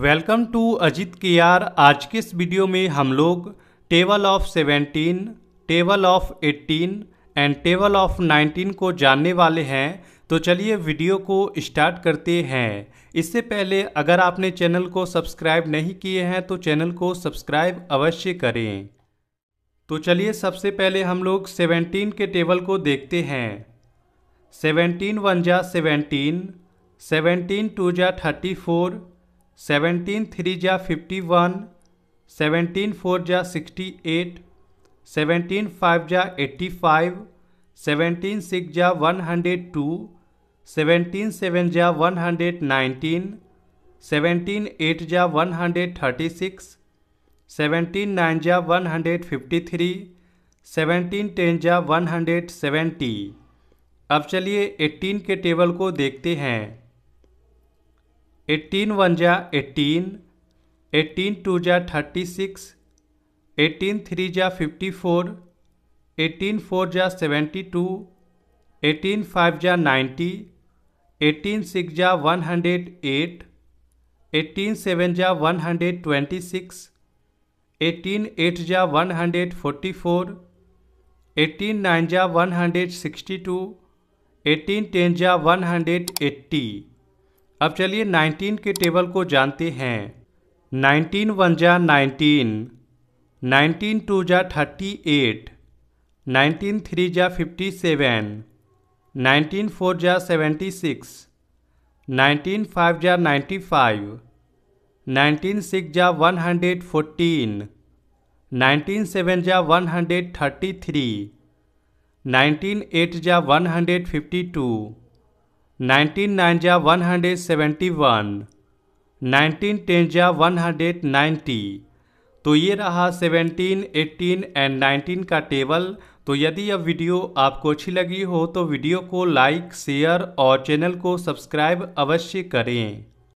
welcome to Ajit के are आज के इस वीडियो में हम लोग table of 17, table of 18 and table of 19 को जानने वाले हैं तो चलिए वीडियो को स्टार्ट करते हैं इससे पहले अगर आपने चैनल को सब्सक्राइब नहीं किए हैं तो चैनल को सब्सक्राइब अवश्य करें तो चलिए सबसे पहले हम लोग 17 के टेबल को देखते हैं 17 वन जा सेवेंटीन सेवेंटीन टू जा थर्टी फोर सेवेंटीन थ्री जा फिफ्टी वन सेवनटीन फोर जा सिक्सटी एट सेवनटीन फाइव जा एट्टी फाइव सेवेंटीन सिक्स जा one hundred two seventeen seven जा one hundred nineteen seventeen eight जा one hundred thirty six seventeen nine जा one hundred fifty three seventeen ten जा one hundred seventy अब चलिए eighteen के table को देखते हैं एट्टीन वन जा एट्टीन एट्टीन टू जा थर्टी सिक्स एटीन थ्री जा फिफ्टी फोर एटीन फोर जा सेवेंटी टू एटीन फाइव जा नाइन्टी एटीन सिक्स जा one hundred eight eighteen seven जा one hundred twenty six eighteen eight जा one hundred forty four eighteen nine जा one hundred sixty two eighteen ten जा one hundred eighty अब चलिए 19 के table को जानते हैं 19 वन जा नाइन्टीन नाइन्टीन टू जा थर्टी एट नाइन्टीन थ्री जा फिफ्टी सेवन नाइनटीन फोर जा सेवेंटी सिक्स नाइन्टीन फाइव जा नाइन्टी फाइव नाइन्टीन सिक्स जा one hundred fourteen nineteen seven जा one hundred thirty three nineteen eight जा one hundred fifty two nineteen nine जा one hundred seventy one nineteen ten जा one hundred ninety तो ये रहा seventeen eighteen and nineteen का table तो यदि यह वीडियो आपको अच्छी लगी हो तो वीडियो को लाइक शेयर और चैनल को सब्सक्राइब अवश्य करें